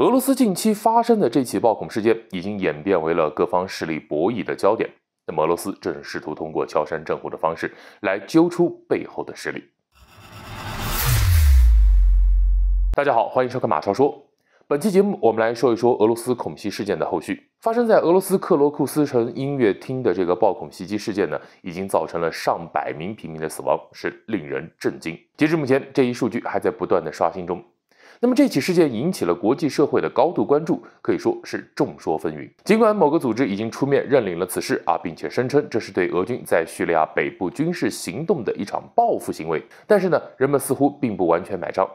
俄罗斯近期发生的这起暴恐事件，已经演变为了各方势力博弈的焦点。那么，俄罗斯正试图通过敲山震虎的方式，来揪出背后的势力。大家好，欢迎收看马超说。本期节目，我们来说一说俄罗斯恐袭事件的后续。发生在俄罗斯克罗库斯城音乐厅的这个暴恐袭击事件呢，已经造成了上百名平民的死亡，是令人震惊。截至目前，这一数据还在不断的刷新中。那么这起事件引起了国际社会的高度关注，可以说是众说纷纭。尽管某个组织已经出面认领了此事啊，并且声称这是对俄军在叙利亚北部军事行动的一场报复行为，但是呢，人们似乎并不完全买账，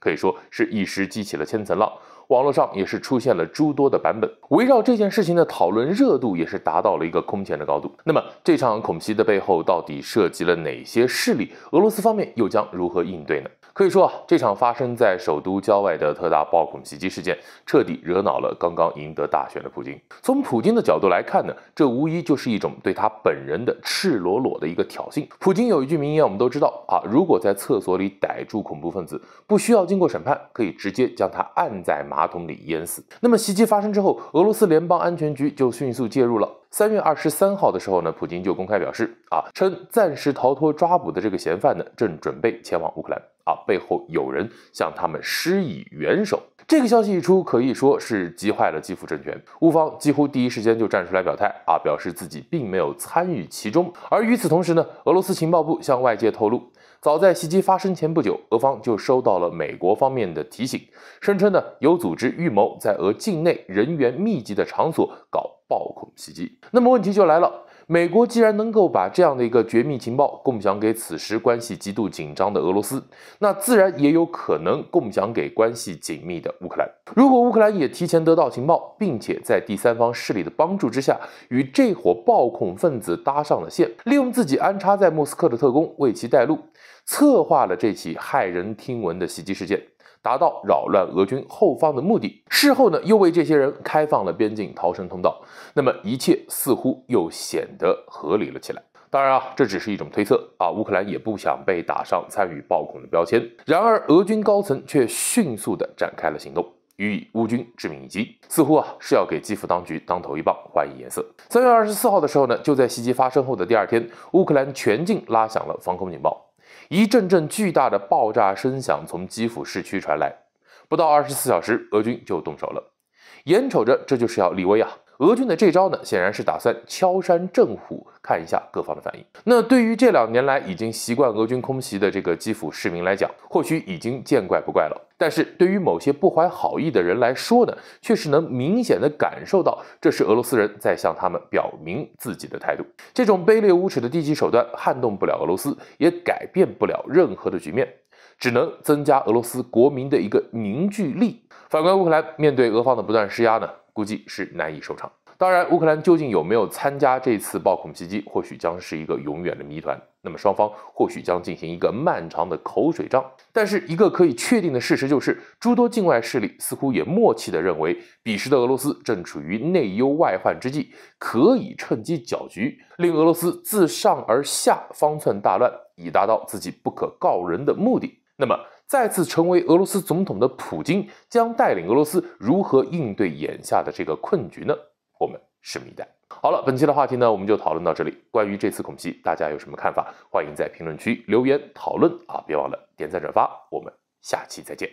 可以说是一时激起了千层浪。网络上也是出现了诸多的版本，围绕这件事情的讨论热度也是达到了一个空前的高度。那么这场恐袭的背后到底涉及了哪些势力？俄罗斯方面又将如何应对呢？可以说啊，这场发生在首都郊外的特大暴恐袭击事件，彻底惹恼了刚刚赢得大选的普京。从普京的角度来看呢，这无疑就是一种对他本人的赤裸裸的一个挑衅。普京有一句名言，我们都知道啊，如果在厕所里逮住恐怖分子，不需要经过审判，可以直接将他按在马桶里淹死。那么袭击发生之后，俄罗斯联邦安全局就迅速介入了。三月二十三号的时候呢，普京就公开表示，啊，称暂时逃脱抓捕的这个嫌犯呢，正准备前往乌克兰，啊，背后有人向他们施以援手。这个消息一出，可以说是急坏了基辅政权。乌方几乎第一时间就站出来表态，啊，表示自己并没有参与其中。而与此同时呢，俄罗斯情报部向外界透露。早在袭击发生前不久，俄方就收到了美国方面的提醒，声称呢有组织预谋在俄境内人员密集的场所搞暴恐袭击。那么问题就来了。美国既然能够把这样的一个绝密情报共享给此时关系极度紧张的俄罗斯，那自然也有可能共享给关系紧密的乌克兰。如果乌克兰也提前得到情报，并且在第三方势力的帮助之下，与这伙暴恐分子搭上了线，利用自己安插在莫斯科的特工为其带路，策划了这起骇人听闻的袭击事件。达到扰乱俄军后方的目的，事后呢又为这些人开放了边境逃生通道，那么一切似乎又显得合理了起来。当然啊，这只是一种推测啊，乌克兰也不想被打上参与暴恐的标签。然而，俄军高层却迅速的展开了行动，予以乌军致命一击，似乎啊是要给基辅当局当头一棒，换一颜色。三月二十四号的时候呢，就在袭击发生后的第二天，乌克兰全境拉响了防空警报。一阵阵巨大的爆炸声响从基辅市区传来，不到二十四小时，俄军就动手了，眼瞅着这就是要立威啊！俄军的这招呢，显然是打算敲山震虎，看一下各方的反应。那对于这两年来已经习惯俄军空袭的这个基辅市民来讲，或许已经见怪不怪了。但是对于某些不怀好意的人来说呢，却是能明显的感受到，这是俄罗斯人在向他们表明自己的态度。这种卑劣无耻的低级手段撼动不了俄罗斯，也改变不了任何的局面，只能增加俄罗斯国民的一个凝聚力。反观乌克兰，面对俄方的不断施压呢？估计是难以收场。当然，乌克兰究竟有没有参加这次暴恐袭击，或许将是一个永远的谜团。那么，双方或许将进行一个漫长的口水仗。但是，一个可以确定的事实就是，诸多境外势力似乎也默契地认为，彼时的俄罗斯正处于内忧外患之际，可以趁机搅局，令俄罗斯自上而下方寸大乱，以达到自己不可告人的目的。那么，再次成为俄罗斯总统的普京将带领俄罗斯如何应对眼下的这个困局呢？我们拭目以待。好了，本期的话题呢，我们就讨论到这里。关于这次恐袭，大家有什么看法？欢迎在评论区留言讨论啊！别忘了点赞转发。我们下期再见。